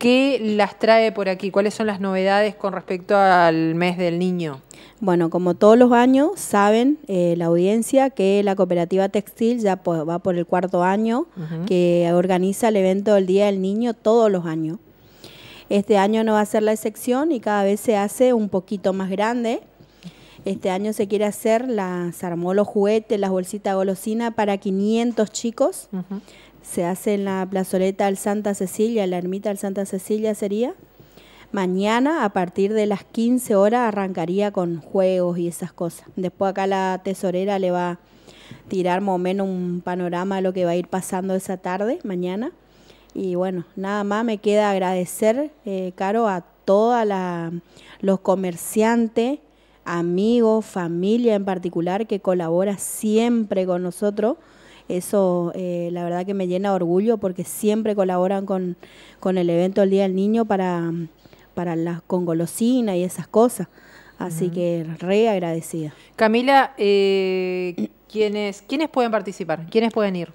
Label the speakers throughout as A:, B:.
A: ¿Qué las trae por aquí? ¿Cuáles son las novedades con respecto al mes del niño? Bueno, como todos los años,
B: saben eh, la audiencia que la cooperativa textil ya va por el cuarto año, que organiza el evento del Día del Niño todos los años. Este año no va a ser la excepción y cada vez se hace un poquito más grande. Este año se quiere hacer se armó juguetes, las bolsitas golosina para 500 chicos. Se hace en la plazoleta al Santa Cecilia, la ermita al Santa Cecilia sería. Mañana, a partir de las 15 horas, arrancaría con juegos y esas cosas. Después acá la tesorera le va a tirar más o menos un panorama de lo que va a ir pasando esa tarde, mañana. Y bueno, nada más me queda agradecer, eh, Caro, a todos los comerciantes, amigo, familia en particular que colabora siempre con nosotros. Eso eh, la verdad que me llena de orgullo porque siempre colaboran con, con el evento el Día del Niño para, para las con golosina y esas cosas. Así que re agradecida.
A: Camila, eh, ¿quiénes, pueden participar?
B: ¿Quiénes pueden ir?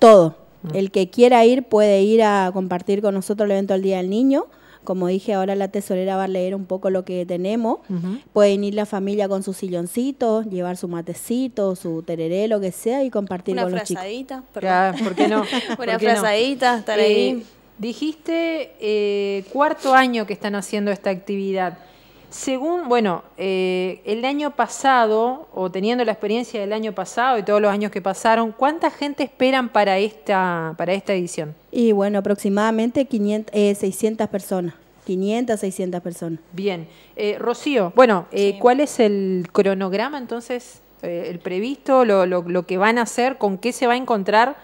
B: Todo. Mm. El que quiera ir puede ir a compartir con nosotros el evento el Día del Niño como dije, ahora la tesorera va a leer un poco lo que tenemos. Pueden ir la familia con sus silloncitos, llevar su matecito, su tereré, lo que sea, y compartir
C: con los chicos. Ya, ¿por qué no? Una frazadita, estar ahí. Eh,
A: dijiste eh, cuarto año que están haciendo esta actividad. Según, bueno, eh, el año pasado, o teniendo la experiencia del año pasado y todos los años que pasaron, ¿cuánta gente esperan para esta, para esta edición?
B: Y bueno, aproximadamente 500, 600 eh, personas. 500, 600 personas.
A: Bien. Eh, Rocío, bueno, ¿cuál es el cronograma entonces? el previsto, lo, lo, lo que van a hacer, con qué se va a encontrar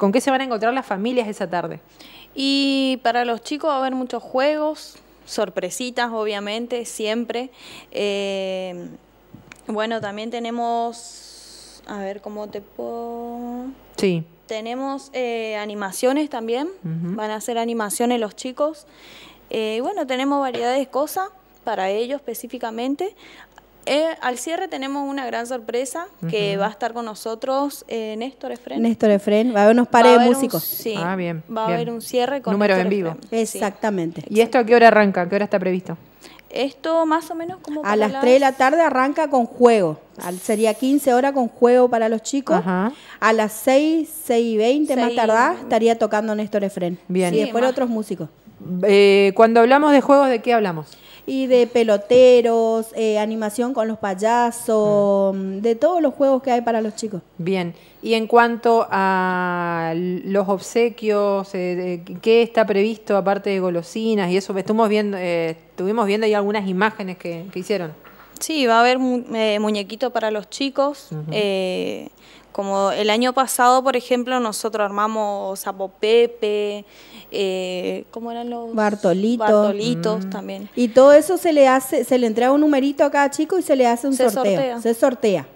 A: ¿Con qué se van a encontrar las familias esa tarde? Y para los
C: chicos va a haber muchos juegos, sorpresitas, obviamente, siempre. Eh, bueno, también tenemos, a ver cómo te puedo... Sí. Tenemos eh, animaciones también, van a hacer animaciones los chicos. Eh, bueno, tenemos variedades de cosas para ellos específicamente, eh, al cierre tenemos una gran sorpresa que va a estar con nosotros eh, Néstor Efren. Néstor
B: Efren, va a haber unos pares de músicos. ah, bien, va a haber un
C: cierre con Número en vivo.
B: Exactamente. ¿Y esto a qué hora arranca? qué hora está previsto?
C: Esto más o menos como... A las 3 de la
B: tarde arranca con juego. sería 15 horas con juego para los chicos. A las 6, 6 y 20 más tardar estaría tocando Néstor Efren. Bien. Y después otros músicos. Eh, cuando hablamos de juegos, ¿de qué hablamos? y de peloteros, eh,
A: animación con los payasos, mm. de todos los juegos que hay para los chicos. Bien, y en cuanto a los obsequios, eh, ¿qué está previsto aparte de golosinas y eso? Estuvimos viendo, eh, estuvimos viendo ahí algunas imágenes que, hicieron. Sí, va a haber eh, muñequitos para los chicos, como el año
C: pasado, por ejemplo, nosotros armamos Sapo Pepe, eh, ¿cómo eran los?
B: Bartolito. Bartolitos mm. también. Y todo eso se le hace, se le entrega un numerito a cada chico y se le hace un sorteo. Se sortea.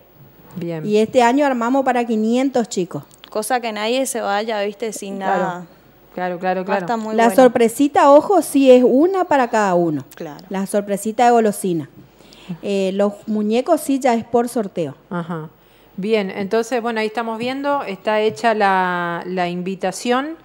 B: Bien. Y este año armamos para 500 chicos.
C: Cosa que nadie se vaya, viste, sin nada. Claro, claro, claro. Está la
B: sorpresita, ojo, sí es una para cada uno. Claro. La sorpresita de golosina. Eh, los muñecos sí ya es por sorteo. Ajá.
A: Bien, entonces, bueno, ahí estamos viendo, está hecha la, invitación.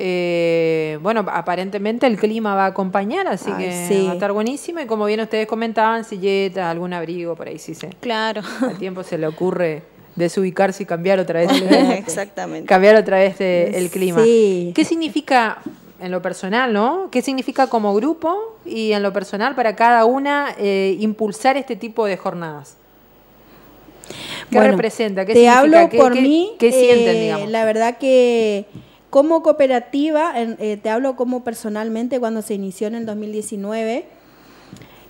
A: Eh, bueno, aparentemente el clima va a acompañar, así que va a estar buenísimo. Y como bien ustedes comentaban, silletas, algún abrigo por ahí, sí sé. se. Claro. Al tiempo se le ocurre desubicarse y cambiar otra vez. El, Exactamente. Cambiar otra vez el clima. ¿Qué significa en lo personal, ¿no? ¿Qué significa como grupo y en lo personal para cada una eh, impulsar este tipo de jornadas? ¿Qué representa? ¿Qué te hablo por mí. ¿Qué sienten, eh,
B: La verdad que como cooperativa, eh, te hablo como personalmente cuando se inició en el 2019,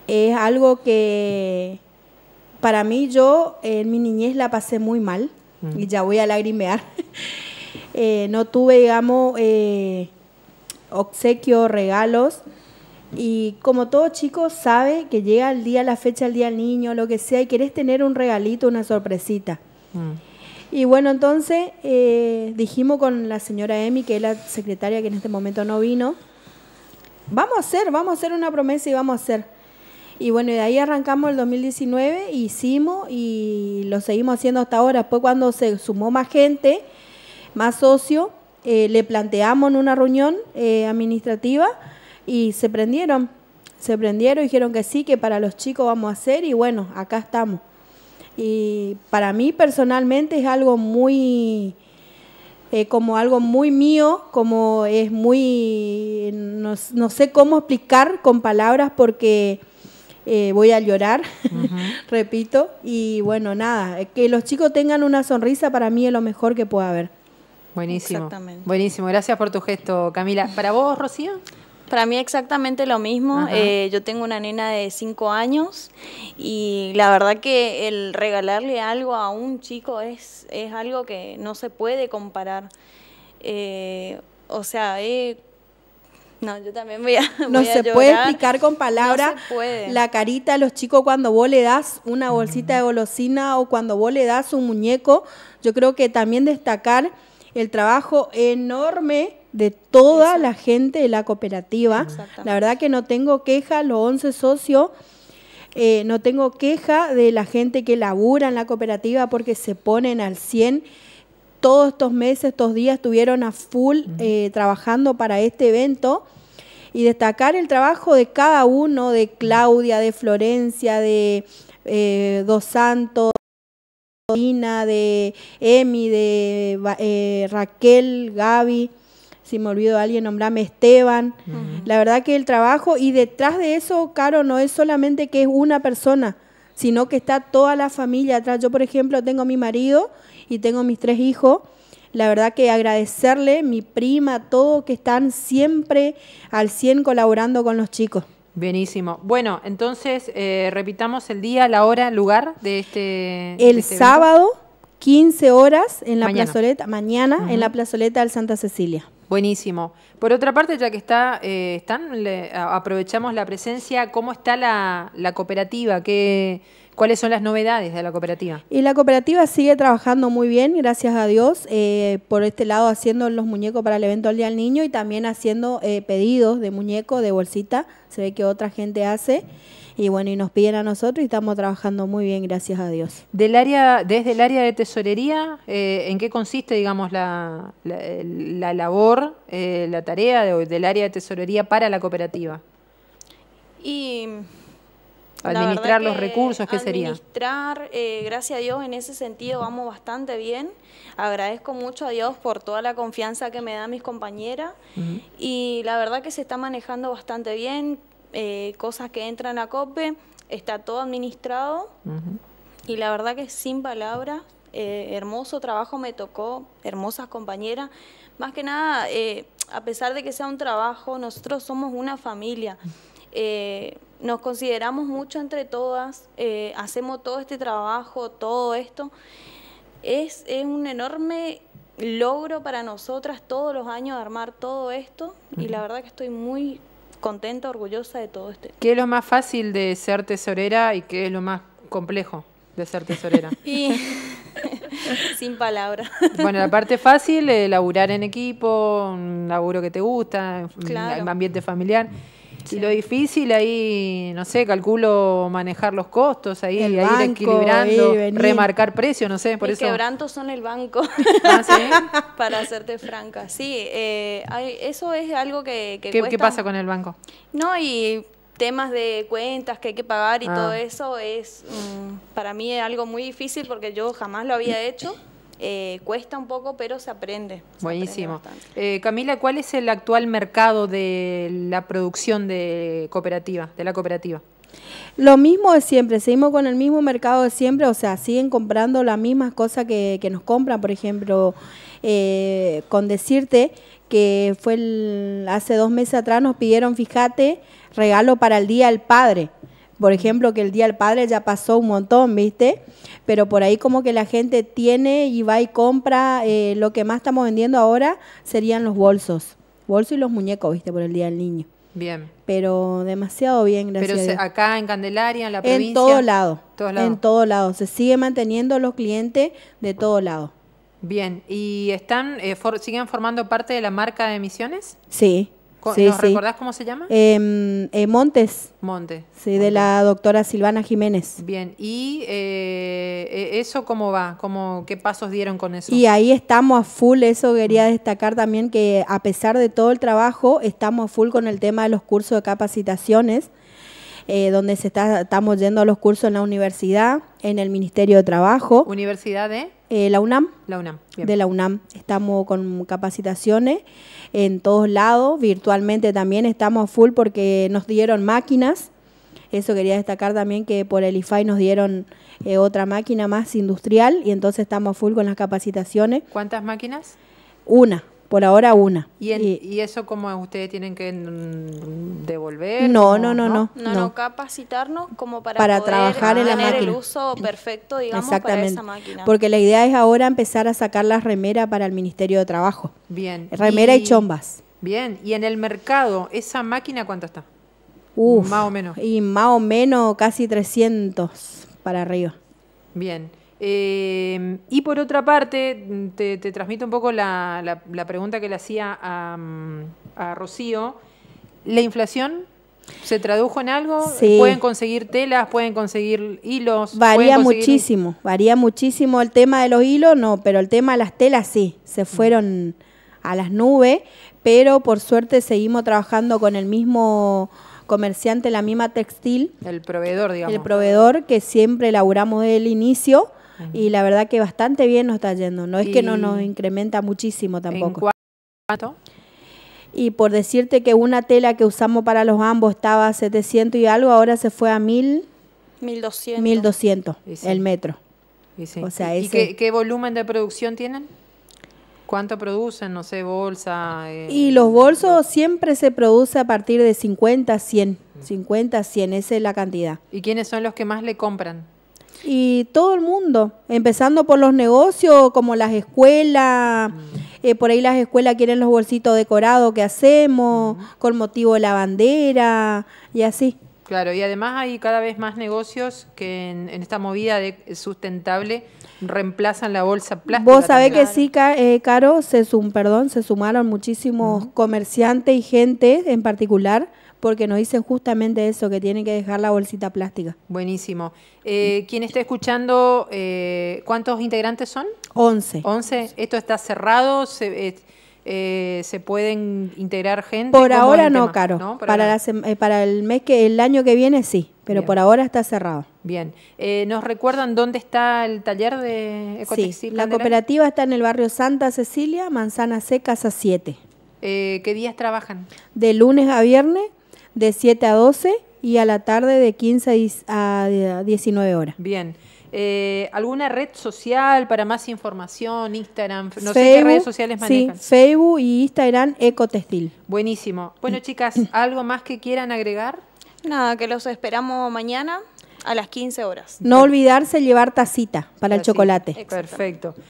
B: es algo que para mí yo en mi niñez la pasé muy mal mm. y ya voy a lagrimear. Eh, no tuve, digamos, obsequios, regalos. Y como todo chico sabe que llega el día, la fecha, el día del niño, lo que sea, y querés tener un regalito, una sorpresita. Mm. Y bueno, entonces eh, dijimos con la señora Emi, que es la secretaria que en este momento no vino, vamos a hacer, vamos a hacer una promesa y vamos a hacer. Y bueno, de ahí arrancamos el 2019, hicimos y lo seguimos haciendo hasta ahora. Después cuando se sumó más gente, más socio, eh, le planteamos en una reunión eh, administrativa y se prendieron, se prendieron, dijeron que sí, que para los chicos vamos a hacer y bueno, acá estamos. Y para mí personalmente es algo muy, eh, como algo muy mío, como es muy, no, sé cómo explicar con palabras porque... Eh, voy a llorar, repito, y bueno, nada, que los chicos tengan una sonrisa para mí es lo mejor que pueda
A: haber. Buenísimo. Exactamente. Buenísimo, gracias por tu gesto, Camila. ¿Para vos, Rocío?
C: Para mí exactamente lo mismo. Eh, yo tengo una nena de 5 años y la verdad que el regalarle algo a un chico es, es algo que no se puede comparar. Eh, o sea, eh, no, yo también voy a. no se puede explicar
B: con palabras la carita a los chicos cuando vos le das una bolsita de golosina o cuando vos le das un muñeco. Yo creo que también destacar el trabajo enorme de toda la gente de la cooperativa. La verdad que no tengo queja, los 11 socios, eh, no tengo queja de la gente que labura en la cooperativa porque se ponen al 100. Todos estos meses, estos días estuvieron a full eh, trabajando para este evento y destacar el trabajo de cada uno, de Claudia, de Florencia, de eh, Dos Santos, de Emi, de Raquel, Gaby si me olvido alguien, nombrame Esteban. La verdad que el trabajo, y detrás de eso, Caro, no es solamente que es una persona, sino que está toda la familia atrás. Yo, por ejemplo, tengo a mi marido y tengo mis tres hijos. La verdad que agradecerle, mi prima, todo, que están siempre al 100 colaborando con los chicos. Bienísimo.
A: Bueno, entonces eh, repitamos el día, la hora, el lugar de este. El este sábado,
B: 15 horas en la mañana. plazoleta, mañana en la plazoleta del Santa Cecilia. Buenísimo.
A: Por otra parte, ya que está, eh, están, aprovechamos la presencia, ¿cómo está la, cooperativa? ¿Qué, ¿Cuáles son las novedades de la cooperativa?
B: Y la cooperativa sigue trabajando muy bien, gracias a Dios, eh, por este lado haciendo los muñecos para el evento al Día del Niño y también haciendo eh, pedidos de muñeco, de bolsita, se ve que otra gente hace. Y bueno, y nos piden a nosotros y estamos
A: trabajando muy bien, gracias a Dios. Del área, desde el área de tesorería, eh, ¿en qué consiste, digamos, la, labor, eh, la tarea del área de tesorería para la cooperativa? Y administrar los recursos, que sería?
C: Administrar, eh, gracias a Dios, en ese sentido vamos bastante bien. Agradezco mucho a Dios por toda la confianza que me da mis compañeras y la verdad que se está manejando bastante bien. Eh, cosas que entran a COPE, está todo administrado y la verdad que sin palabras, eh, hermoso trabajo me tocó, hermosas compañeras, más que nada, eh, a pesar de que sea un trabajo, nosotros somos una familia. nos consideramos mucho entre todas, hacemos todo este trabajo, todo esto. Es, un enorme logro para nosotras todos los años armar todo esto y la verdad que estoy muy contenta, orgullosa de todo esto
A: ¿Qué es lo más fácil de ser tesorera y qué es lo más complejo de ser tesorera?
C: Sin palabras.
A: Bueno, la parte fácil, es laburar en equipo, un laburo que te gusta, claro. ambiente familiar. Y lo difícil ahí, no sé, calculo manejar los costos ahí, ir equilibrando, remarcar precios, no sé, por eso. quebrantos
C: son el banco, ah, para hacerte franca. Sí, eh, eso es algo que, pasa con el banco? No, y temas de cuentas que hay que pagar y ah. todo eso es, mm, para mí, algo muy difícil porque yo jamás lo había hecho. Eh, cuesta un poco,
A: pero se aprende. Buenísimo. Eh, Camila, ¿cuál es el actual mercado de la producción de cooperativa, de la cooperativa?
B: Lo mismo de siempre, seguimos con el mismo mercado de siempre, o sea, siguen comprando las mismas cosas que, nos compran, por ejemplo, eh, con decirte que fue hace dos meses atrás nos pidieron, fíjate, regalo para el Día del Padre por ejemplo, que el Día del Padre ya pasó un montón, ¿viste? Pero por ahí como que la gente tiene y va y compra, eh, lo que más estamos vendiendo ahora serían los bolsos, bolsos y los muñecos, ¿viste? Por el Día del Niño. Bien. Pero demasiado bien, gracias. Pero
A: acá en Candelaria, en la provincia. En todo
B: lado. En todo lado. Se sigue manteniendo los clientes de todo lado.
A: Bien. ¿Y están, eh, siguen formando parte de la marca de emisiones. Sí recordás cómo se llama? Em,
B: eh, Montes. Montes. Sí, de la doctora Silvana Jiménez.
A: Bien, ¿y eh, e, eso cómo va? ¿Cómo, ¿Qué pasos dieron con eso? Y ahí
B: estamos a full, eso quería destacar también que a pesar de todo el trabajo, estamos a full con el tema de los cursos de capacitaciones. Eh, donde se está, estamos yendo a los cursos en la universidad, en el Ministerio de Trabajo. ¿Universidad de? Eh, la UNAM. La UNAM. De la UNAM. Estamos con capacitaciones en todos lados, virtualmente también estamos full porque nos dieron máquinas. Eso quería destacar también que por el IFAI nos dieron eh, otra máquina más industrial y entonces estamos full con las capacitaciones. ¿Cuántas máquinas? Una. Por ahora una. ¿Y,
A: eso como ustedes tienen que devolver? No, no, no, no, no, no. capacitarnos como para, para trabajar en la máquina. el uso perfecto, digamos, para esa máquina. Porque la idea
B: es ahora empezar a sacar la remera para el Ministerio de Trabajo.
A: Bien. Remera y,
B: chombas.
A: Bien. ¿Y en el mercado, esa máquina cuánto está?
B: Uf, más o menos. Y más o menos casi 300 para arriba.
A: Bien. Em, y por otra parte, mm, te, transmito un poco la, pregunta que le hacía mm, a, Rocío. ¿La inflación ¿Se tradujo en algo? ¿Pueden conseguir telas? ¿Pueden conseguir hilos? Varía muchísimo,
B: varía muchísimo el tema de los hilos, no, pero el tema de las telas sí, se mm. fueron a las nubes, pero por suerte seguimos trabajando con el mismo comerciante, la misma textil. El
A: proveedor, digamos. El
B: proveedor que siempre elaboramos desde el inicio y la verdad que bastante bien nos está yendo. No es que no nos incrementa muchísimo tampoco. Y por decirte que una tela que usamos para los ambos estaba a 700 y algo, ahora se fue a 1000.
A: 1200.
B: 1200 el metro. ¿Y, o sea, qué,
A: volumen de producción tienen? ¿Cuánto producen? No sé, bolsa. Eh, y los
B: bolsos siempre se produce a partir de 50, 100. 50, 100, esa es la cantidad.
A: ¿Y quiénes son los que más le compran?
B: Y todo el mundo, empezando por los negocios, como las escuelas, mm. eh, por ahí las escuelas quieren los bolsitos decorados que hacemos, mm. con motivo de la bandera y así.
A: Claro, y además hay cada vez más negocios que en, esta movida sustentable reemplazan la bolsa plástica. Vos sabés que sí,
B: eh, Caro, se, sum, perdón, se sumaron muchísimos mm. comerciantes y gente en particular porque nos dicen justamente eso, que tienen que dejar la bolsita plástica. Buenísimo.
A: Eh, quien ¿Quién está escuchando? Eh, ¿Cuántos integrantes son? 11. 11. ¿Esto está cerrado? Eh, ¿Se, pueden integrar gente? Por ahora no, Caro. Para,
B: para el mes que el año que viene sí, pero por ahora está cerrado.
A: Bien. ¿Nos recuerdan dónde está el taller de Ecotexil? Sí, la cooperativa
B: está en el barrio Santa Cecilia, Manzana C, Casa 7.
A: ¿Qué días trabajan?
B: De lunes a viernes de 7 a 12 y a la tarde de 15 a 19 horas.
A: Bien. Eh, ¿Alguna red social para más información? Instagram, no sé qué redes sociales manejan. Sí,
B: Facebook y Instagram Ecotextil.
A: Buenísimo. Bueno, chicas, ¿algo más que quieran agregar? Nada, que los esperamos mañana a las 15 horas. No
B: olvidarse llevar tacita para el chocolate. Perfecto.